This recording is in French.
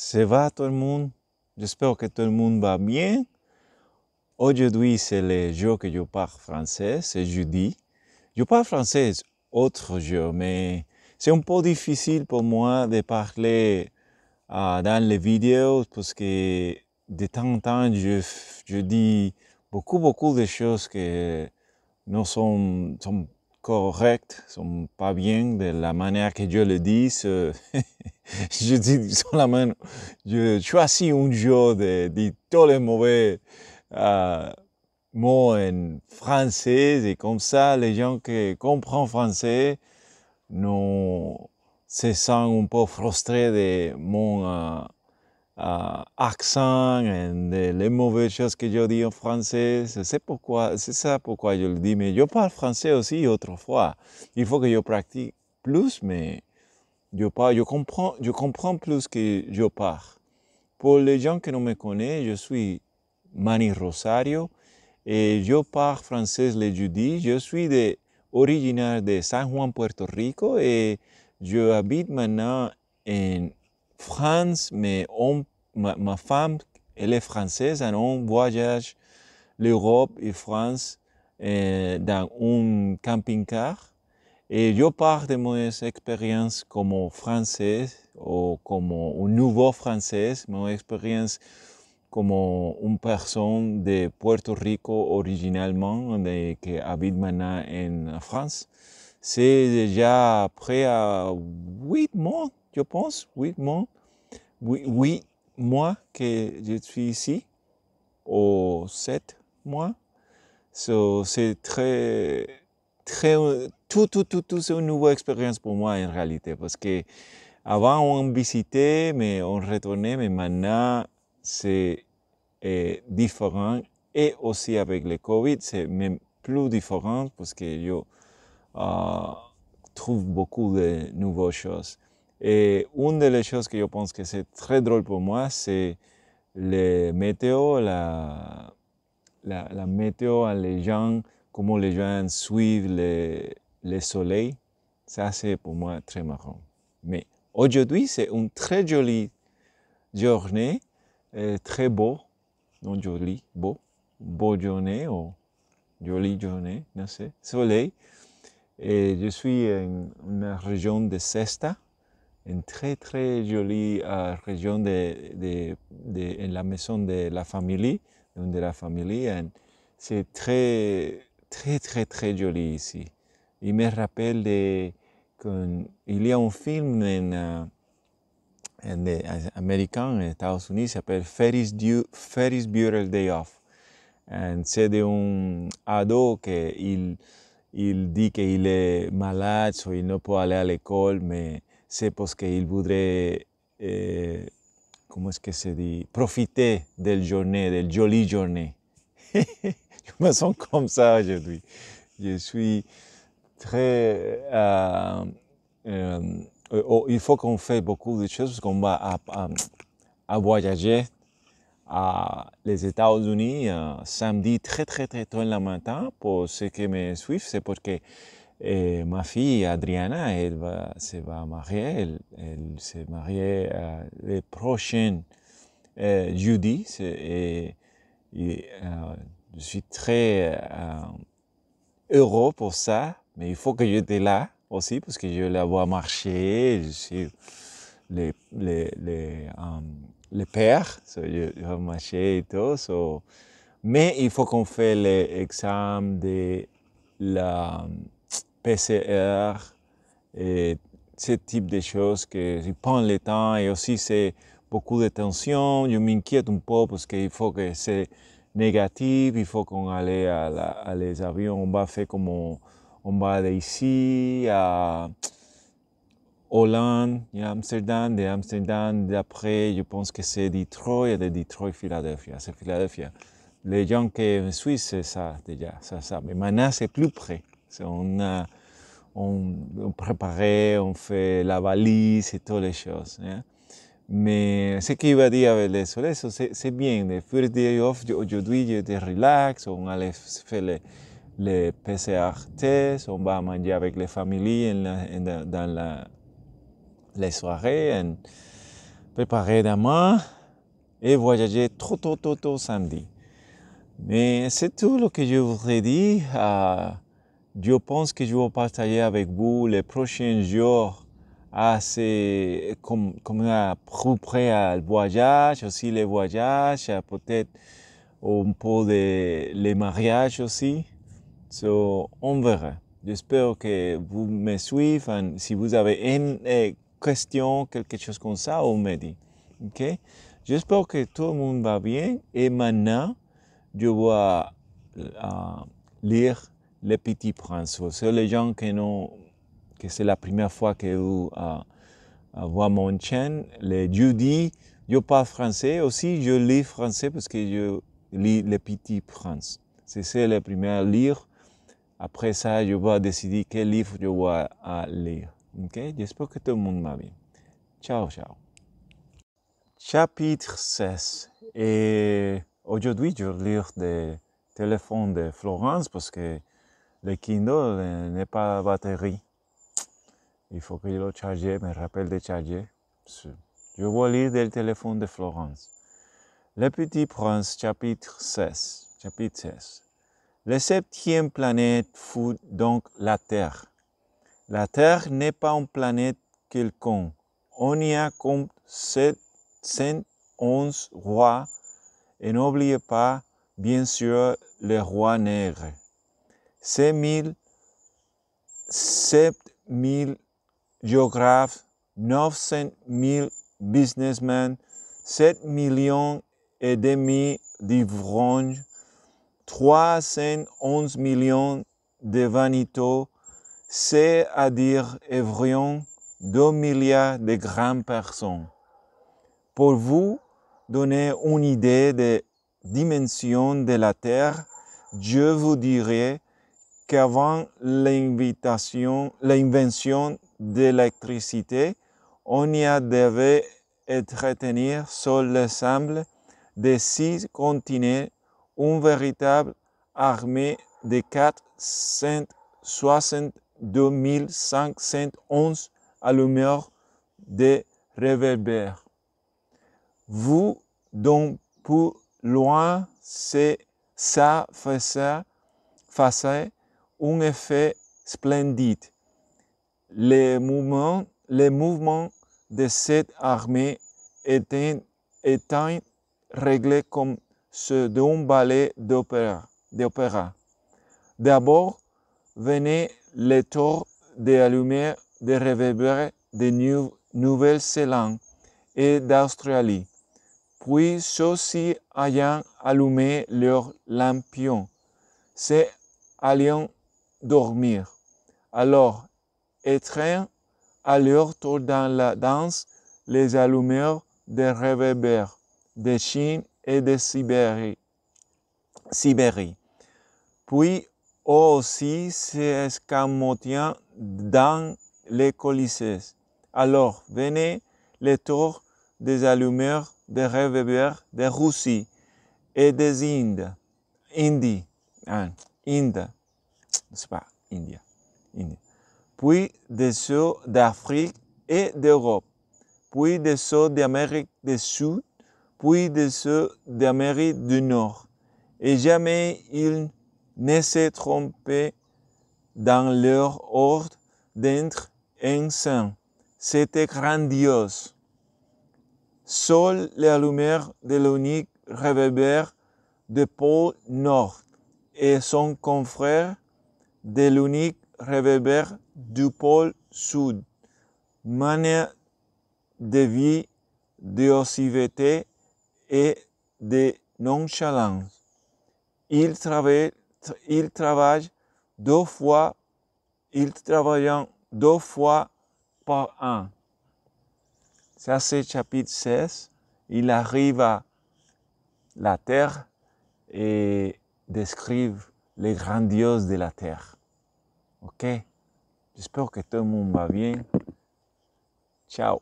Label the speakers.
Speaker 1: Ça va tout le monde? J'espère que tout le monde va bien. Aujourd'hui, c'est le jour que je parle français, c'est jeudi. Je parle français autre jour, mais c'est un peu difficile pour moi de parler euh, dans les vidéos parce que de temps en temps, je, je dis beaucoup, beaucoup de choses que ne sont, sont corrects, sont pas bien de la manière que Dieu le dis. je dis main je choisis un jour de, dire tous les mauvais euh, mots en français et comme ça, les gens qui comprennent français nous se sentent un peu frustrés de mon euh, Uh, accent, et les mauvaises choses que je dis en français. C'est pourquoi, c'est ça pourquoi je le dis. Mais je parle français aussi autrefois. Il faut que je pratique plus, mais je parle, je comprends, je comprends plus que je parle. Pour les gens qui ne me connaissent, je suis Manny Rosario et je parle français le jeudi. Je suis de, originaire de San Juan, Puerto Rico et je habite maintenant en France, mais on, ma, femme, elle est française, et hein, on voyage l'Europe et France euh, dans un camping-car. Et je parle de mon expérience comme française ou comme un nouveau français, mon expérience comme une personne de Puerto Rico originalement, qui habite maintenant en France c'est déjà après à huit mois, je pense, huit mois, huit, mois que je suis ici, ou sept mois. c'est très, très, tout, tout, tout, c'est une nouvelle expérience pour moi en réalité, parce que avant on visitait, mais on retournait, mais maintenant c'est eh, différent et aussi avec le Covid, c'est même plus différent parce que euh, trouve beaucoup de nouvelles choses. Et une des choses que je pense que c'est très drôle pour moi, c'est les météo, la, la, la, météo, les gens, comment les gens suivent le, le soleil. Ça, c'est pour moi très marrant. Mais aujourd'hui, c'est une très jolie journée, euh, très beau, non joli, beau, beau journée ou jolie journée, non sais, soleil. Et je suis en une région de Sesta, une très très jolie euh, région de, la maison de la famille, de la famille. C'est très très très très joli ici. Il me rappelle qu'il il y a un film en, euh, euh, américain aux États-Unis s'appelle Ferris, Ferris Day Off. C'est d'un ado qui il il dit qu'il est malade, soit il ne peut aller à l'école, mais c'est parce qu'il voudrait, comment est-ce que dit, profiter de la journée, de la jolie journée. je me sens comme ça aujourd'hui. Je suis très... Euh, euh, oh, il faut qu'on fasse beaucoup de choses qu'on va à voyager à les États-Unis euh, samedi très très très tôt le matin. Pour ceux qui me suivent, c'est parce que eh, ma fille Adriana, elle va se va marier. Elle, elle s'est mariée euh, le prochain euh, jeudi. Et, je suis très heureux pour ça. Mais il faut que j'étais là aussi parce que je la vois marcher. Je suis les, les, pères, euh, so, je, et tout. So, mais il faut qu'on fait l'examen de la euh, PCR et ce type de choses que je prends le temps et aussi c'est beaucoup de tension. Je m'inquiète un peu parce qu'il faut que c'est négatif, il faut qu'on aille à, les avions, on va faire comme on, va va ici à Hollande Amsterdam, de d'après, je pense que c'est Detroit et de Detroit, Philadelphia, ah, C'est Philadelphia. Hein. Les gens qui sont Suisse c'est ça déjà, ça, ça. Mais maintenant, c'est plus près. On, a, on, on on fait la valise et toutes les choses. Hein. Mais ce qu'il va dire avec les soleils, c'est bien. Les first off, aujourd'hui, j'étais relax, on allait faire les, les PCR tests, on va manger avec les familles la, dans la les soirées, et préparer demain et voyager trop tôt, tôt, tôt samedi. Mais c'est tout ce que je voudrais dire. Ah, euh, je pense que je vais partager avec vous les prochains jours assez comme, comme à peu à le voyage, aussi les voyages, ah, peut-être un peu de, les mariages aussi. So, on verra. J'espère que vous me suivez. Si vous avez aimé, question, quelque chose comme ça, on me dit. J'espère que tout le monde va bien. Et maintenant, je vais lire Le Petit Prince. C'est les gens qui n'ont que c'est la première fois que vous voyez mon chaîne. Les jeudi, je parle français aussi, je lis français parce que je lis Le Petit Prince. C'est le premier livre. Après ça, je vais décider quel livre je vais lire. Ok, j'espère que tout le monde m'a bien. Ciao, ciao. Chapitre 16. Et eh, aujourd'hui, je vais lire des téléphones de Florence parce que le Kindle n'est pas batterie. Il faut que je le charge, me rappelle de charger. Je vais lire des téléphones de Florence. Le Petit Prince, chapitre 16. Chapitre 16. La septième planète fut donc la Terre. La Terre n'est pas une planète quelconque. On y a comme 711 rois et n'oubliez pas, bien sûr, rois roi nègre. 7000 géographes, 900 000 businessmen, 7 millions et demi d'ivrognes, 311 millions de vanitaux, c'est-à-dire environ 2 milliards de grandes personnes. Pour vous donner une idée des dimensions de la Terre, je vous dirais qu'avant l'invention de l'électricité, on y a devait entretenir sur l'ensemble des six continents une véritable armée de 460 2511 allumeurs de réverbères. Vous donc pour loin, c'est ça faisait, un effet splendide. Les mouvements, les mouvements de cette armée étaient, étaient réglés comme ceux d'un ballet d'opéra. D'abord venez les tours des allumeurs des de des de Nouvelle-Zélande et d'Australie, puis ceux-ci ayant allumé leurs lampions, se alliant dormir. Alors, étreint à leur tour dans la danse les allumeurs des réverbères de Chine et de Sibérie. Sibérie. Puis aussi c'est ce dans les colisées. Alors, venez les tours des allumeurs des réverbères de Russie et des Indes. Indie. Hein, ah, Inde. C'est pas India. India. Puis des eaux d'Afrique et d'Europe. Puis des sauts d'Amérique du Sud. Puis des ceux d'Amérique du Nord. Et jamais ils ne se trompaient dans leur ordre d'être saint. C'était grandiose. Seule les lumière de l'unique réverbère de Pôle Nord et son confrère de l'unique réverbère du pôle Sud, manière de vie, d'ossivité et de nonchalance. Il travaille il travaille deux fois, il travaille deux fois par an. Ça, c'est chapitre 16. Il arrive à la terre et décrive les grandioses de la terre. OK? J'espère que tout le monde va bien. Ciao.